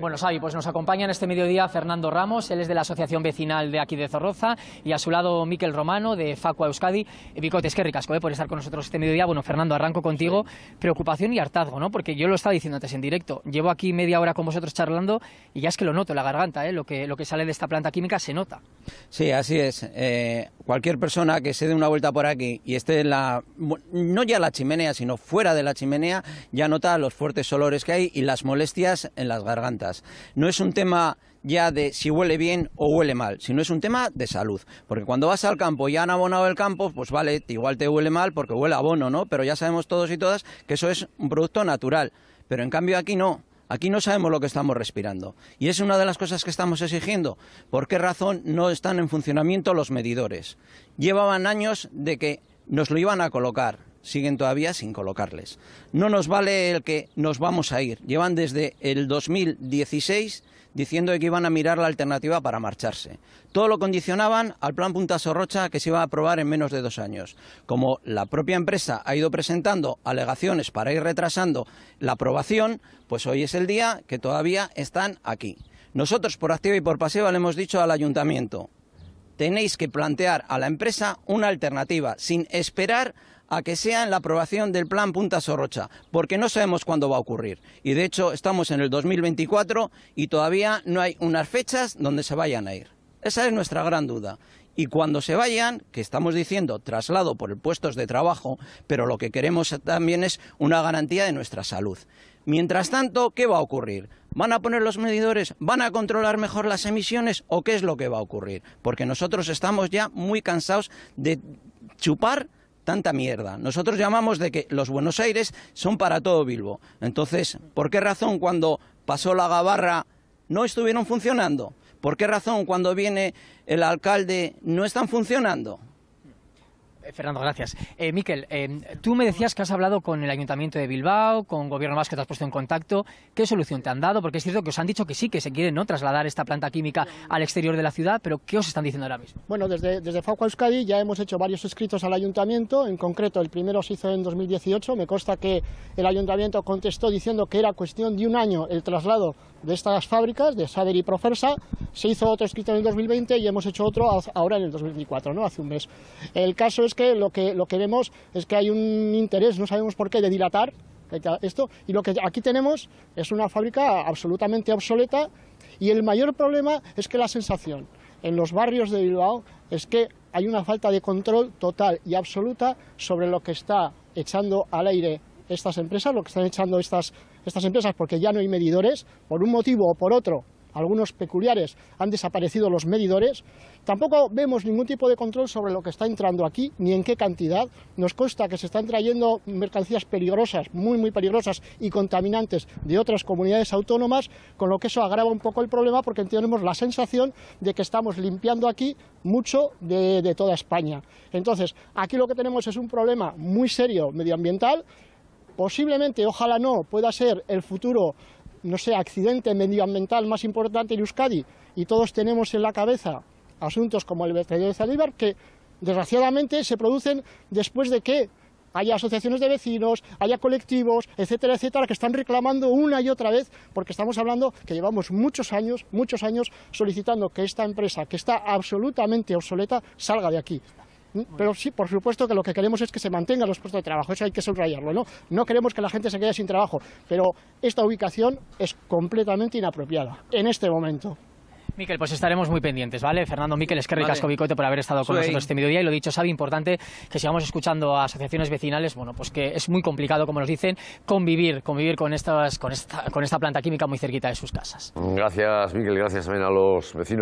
Bueno, Xavi, pues, pues nos acompaña en este mediodía Fernando Ramos, él es de la Asociación Vecinal de aquí de Zorroza, y a su lado Miquel Romano, de Facua Euskadi. Vicote, eh, es ricasco ¿eh? por estar con nosotros este mediodía. Bueno, Fernando, arranco contigo. Preocupación y hartazgo, ¿no? Porque yo lo estaba diciendo antes en directo. Llevo aquí media hora con vosotros charlando y ya es que lo noto la garganta, ¿eh? Lo que, lo que sale de esta planta química se nota. Sí, así es. Eh, cualquier persona que se dé una vuelta por aquí y esté en la... no ya la chimenea, sino fuera de la chimenea, ya nota los fuertes olores que hay y las molestias en las gargantas. No es un tema ya de si huele bien o huele mal, sino es un tema de salud. Porque cuando vas al campo y han abonado el campo, pues vale, igual te huele mal porque huele abono, ¿no? Pero ya sabemos todos y todas que eso es un producto natural. Pero en cambio aquí no. Aquí no sabemos lo que estamos respirando. Y es una de las cosas que estamos exigiendo. ¿Por qué razón no están en funcionamiento los medidores? Llevaban años de que nos lo iban a colocar siguen todavía sin colocarles. No nos vale el que nos vamos a ir. Llevan desde el 2016 diciendo que iban a mirar la alternativa para marcharse. Todo lo condicionaban al plan Punta Sorrocha que se iba a aprobar en menos de dos años. Como la propia empresa ha ido presentando alegaciones para ir retrasando la aprobación, pues hoy es el día que todavía están aquí. Nosotros, por activa y por pasiva, le hemos dicho al ayuntamiento, tenéis que plantear a la empresa una alternativa sin esperar a que sea en la aprobación del plan Punta Sorrocha, porque no sabemos cuándo va a ocurrir. Y de hecho estamos en el 2024 y todavía no hay unas fechas donde se vayan a ir. Esa es nuestra gran duda. Y cuando se vayan, que estamos diciendo traslado por puestos de trabajo, pero lo que queremos también es una garantía de nuestra salud. Mientras tanto, ¿qué va a ocurrir? ¿Van a poner los medidores? ¿Van a controlar mejor las emisiones? ¿O qué es lo que va a ocurrir? Porque nosotros estamos ya muy cansados de chupar tanta mierda. Nosotros llamamos de que los Buenos Aires son para todo Bilbo. Entonces, ¿por qué razón cuando pasó la gabarra no estuvieron funcionando? ¿Por qué razón cuando viene el alcalde no están funcionando? Eh, Fernando, gracias. Eh, Miquel, eh, tú me decías que has hablado con el Ayuntamiento de Bilbao, con Gobierno Más que te has puesto en contacto. ¿Qué solución te han dado? Porque es cierto que os han dicho que sí, que se quiere ¿no? trasladar esta planta química al exterior de la ciudad, pero ¿qué os están diciendo ahora mismo? Bueno, desde, desde Euskadi ya hemos hecho varios escritos al Ayuntamiento. En concreto, el primero se hizo en 2018. Me consta que el Ayuntamiento contestó diciendo que era cuestión de un año el traslado de estas fábricas, de Saber y Profersa. Se hizo otro escrito en el 2020 y hemos hecho otro ahora en el 2024, ¿no? hace un mes. El caso es que lo que, lo que vemos es que hay un interés, no sabemos por qué, de dilatar esto. Y lo que aquí tenemos es una fábrica absolutamente obsoleta y el mayor problema es que la sensación en los barrios de Bilbao es que hay una falta de control total y absoluta sobre lo que está echando al aire estas empresas, lo que están echando estas, estas empresas, porque ya no hay medidores, por un motivo o por otro, algunos peculiares, han desaparecido los medidores. Tampoco vemos ningún tipo de control sobre lo que está entrando aquí, ni en qué cantidad. Nos consta que se están trayendo mercancías peligrosas, muy, muy peligrosas y contaminantes de otras comunidades autónomas, con lo que eso agrava un poco el problema porque tenemos la sensación de que estamos limpiando aquí mucho de, toda España. Entonces, aquí lo que tenemos es un problema muy serio medioambiental, posiblemente, ojalá no, pueda ser el futuro no sé, accidente medioambiental más importante en Euskadi y todos tenemos en la cabeza asuntos como el vertedero de Zalíbar que desgraciadamente se producen después de que haya asociaciones de vecinos, haya colectivos, etcétera, etcétera, que están reclamando una y otra vez, porque estamos hablando que llevamos muchos años, muchos años solicitando que esta empresa, que está absolutamente obsoleta, salga de aquí. Pero sí, por supuesto que lo que queremos es que se mantengan los puestos de trabajo, eso hay que subrayarlo, ¿no? No queremos que la gente se quede sin trabajo, pero esta ubicación es completamente inapropiada en este momento. Miquel, pues estaremos muy pendientes, ¿vale? Fernando Miquel, es que ricasco Bicote por haber estado con nosotros este mediodía y lo dicho, sabe importante que sigamos escuchando a asociaciones vecinales, bueno, pues que es muy complicado, como nos dicen, convivir, convivir con, estas, con, esta, con esta planta química muy cerquita de sus casas. Gracias, Miquel, gracias también a los vecinos.